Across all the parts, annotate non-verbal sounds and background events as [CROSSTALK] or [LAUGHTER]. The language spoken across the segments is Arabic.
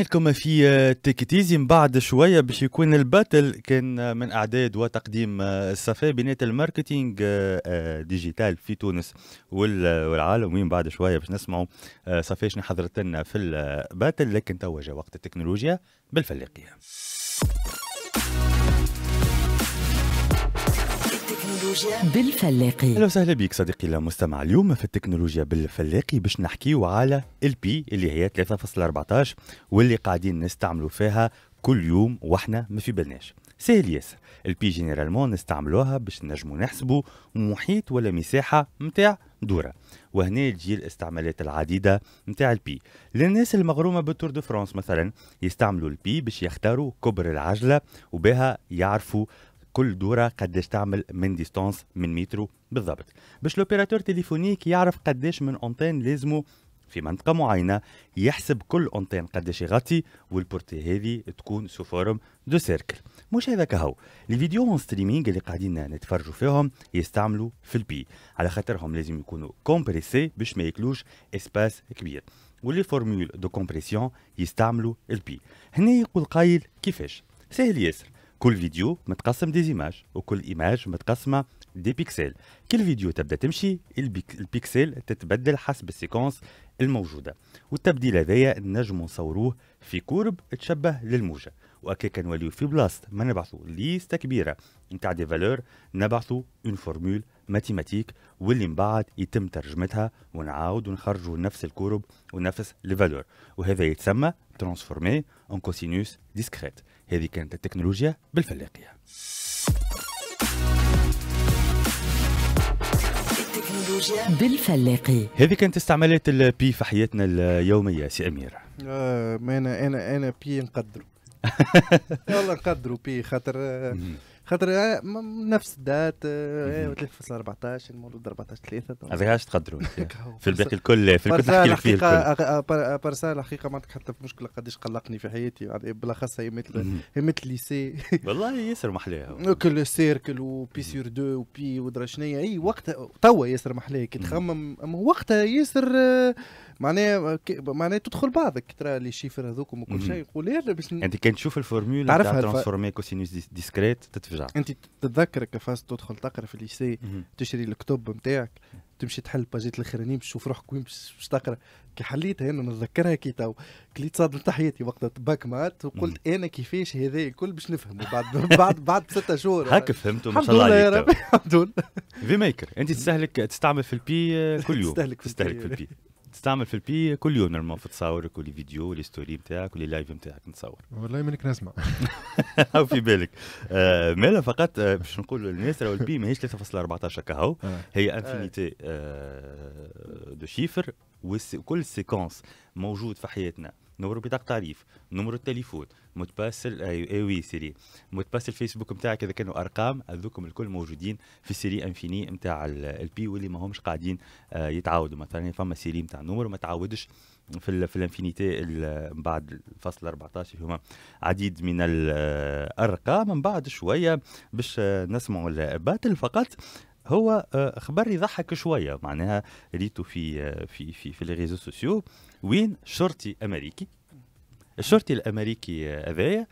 لكم في آه، تيكتيزي من بعد شوية باش يكون الباتل كان آه، من أعداد وتقديم آه، الصفاء بينات الماركتينج ديجيتال في تونس والعالم وين بعد شوية باش نسمعوا صفاء شنو حضرت لنا في الباتل لكن توا وقت التكنولوجيا بالفلاقية التكنولوجيا بالفلاقي اهلا وسهلا بك صديقي المستمع اليوم في التكنولوجيا بالفلاقي باش نحكيو على البي اللي هي 3.14 واللي قاعدين نستعملوا فيها كل يوم واحنا ما في بالناش سهل ياسر البي جينيرالمون نستعملوها باش نجمو نحسبوا محيط ولا مساحه نتاع دوره وهنا تجي الاستعمالات العديده نتاع البي للناس المغرومه بالتور دو فرانس مثلا يستعملوا البي باش يختاروا كبر العجله وبها يعرفوا كل دوره قداش تعمل من ديستانس من مترو بالضبط باش لوبيراتور تليفونيك يعرف قداش من اونتين لازمه في منطقه معينه يحسب كل اونتين قداش يغطي والبورتي هذه تكون سو فورم دو سيركل مش هذاك هو الفيديو اون ستريمينغ اللي قاعدين نتفرجوا فيهم يستعملوا في البي على خاطرهم لازم يكونوا كومبريسي باش ما ياكلوش اسباس كبير واللي فورمول دو كومبريسيون يستعملوا البي هنا يقول قايل كيفاش سهل ياسر كل فيديو متقسم دي زيماج وكل ايماج متقسمه دي بيكسل كل فيديو تبدا تمشي البيكسل تتبدل حسب السيكونس الموجوده والتبديل هذايا نجمو نصوروه في كورب تشبه للموجه وهكاك نوليو في بلاصه ما نبعثو ليست كبيره نتاع دي فالور نبعثو اون فورمول ماتيماتيك واللي من بعد يتم ترجمتها ونعاود ونخرجوا نفس الكورب ونفس الفالور وهذا يتسمى ترانسفورمي اون كوسينوس ديسكريت هذه كانت التكنولوجيا بالفلاقيه بالفلاقي هذه كانت استعمالات البي في حياتنا اليوميه سي امير آه انا انا انا بي نقدره والله نقدروا بي خاطر آه، خاطر آه، نفس الدات آه، إيه، تلف 14 المولود 14 3 هذاك علاش تقدروا في الباقي الكل في الكل تحكي لك فيه الكل بارسال الحقيقه ما حتى في مشكله قداش قلقني في حياتي يعني بالاخص هي مثل هي مثل الليسي [LAUGHS] والله ياسر محلاها كل سيركل وبي سور دو وبي ودرا شنيا اي وقتها توا ياسر محلاها كي تخمم وقتها ياسر آه، معناها معناها تدخل بعضك ترى لي شيفر هذوكم وكل شيء يقول يلا باش انت كان تشوف الفورمولا تعرف ترانسفورمي كوسينوس ديسكريت تتفجع انت تتذكر كفاس تدخل تقرا في الليسي تشري الكتب نتاعك تمشي تحل الباجيت الاخرانيين باش تشوف روحك وين باش تقرا كي حليتها انا نتذكرها كي تو كليت صادمت حياتي وقتها تباك مات وقلت انا كيفاش هذا الكل باش نفهمه بعد [LAUGHS] بعد بعد ستة شهور هكا يعني. فهمت ما شاء الله عليك الحمد لله في ميكر انت تستهلك تستعمل في البي آه، كل [LAUGHS] يوم تستهلك في تستهلك في البي تستعمل في البي كل يوم في تصاورك كل فيديو كل ستوري نتاعك كل لايف نتاعك نتصور [LAUGHS] والله منك نسمع [LAUGHS] او في بالك آه مالا فقط آه باش نقول للناس راه البي ماهيش 3.14 هكا هو هي انفينيتي آه دو شيفر وكل سيكونس موجود في حياتنا نمرو بطاقه تعريف نمرو التليفون مود آه، اي وي سيري مود الفيسبوك نتاعك اذا كانوا ارقام هذوكم الكل موجودين في سيري انفيني نتاع البي واللي ماهمش قاعدين آه، يتعاودوا مثلا فما سيري نتاع نمر ما تعاودش في في الانفينيتي من بعد الفصل 14 هما عديد من الارقام آه، من بعد شويه باش نسمعوا الباتل فقط هو آه، خبر يضحك شويه معناها ريتو في آه، في في في لي سوسيو وين شرطي امريكي الشرطي الامريكي آه، هذايا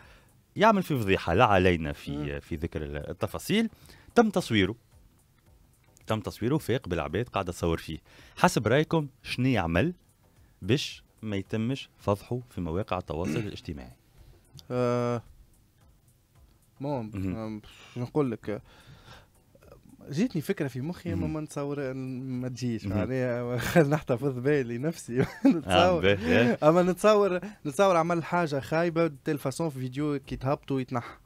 يعمل في فضيحه لا علينا في في ذكر التفاصيل تم تصويره تم تصويره فاق بالعباد قاعده تصور فيه حسب رايكم شنو يعمل باش ما يتمش فضحه في مواقع التواصل الاجتماعي ااا بون نقول لك جيتني فكره في مخي اما ما نتصور ما تجيش معناها نحتفظ بها لنفسي [LAUGHS] آه، نتصور اما نتصور نتصور عمل حاجه خايبه تلفاسون في فيديو كي تهبطوا يتنحى